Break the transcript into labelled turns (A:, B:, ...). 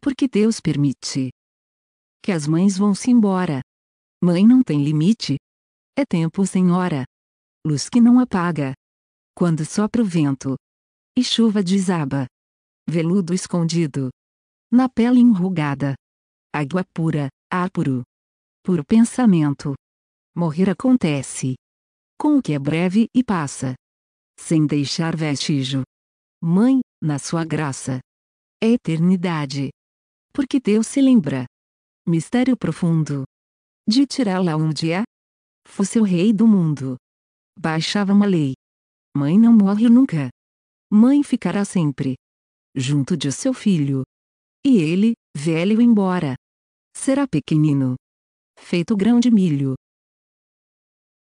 A: porque Deus permite. Que as mães vão-se embora. Mãe não tem
B: limite. É tempo sem hora. Luz que não apaga. Quando sopra o vento. E chuva desaba. Veludo escondido. Na pele enrugada. Água pura, ar puro. Puro pensamento. Morrer acontece. Com o que é breve e passa. Sem deixar vestígio. Mãe, na sua graça. É eternidade porque Deus se lembra. Mistério profundo. De tirá-la um dia? É? Fosse o rei do mundo. Baixava uma lei. Mãe não morre nunca. Mãe ficará sempre. Junto de seu filho. E
A: ele, velho embora. Será pequenino. Feito grão de milho.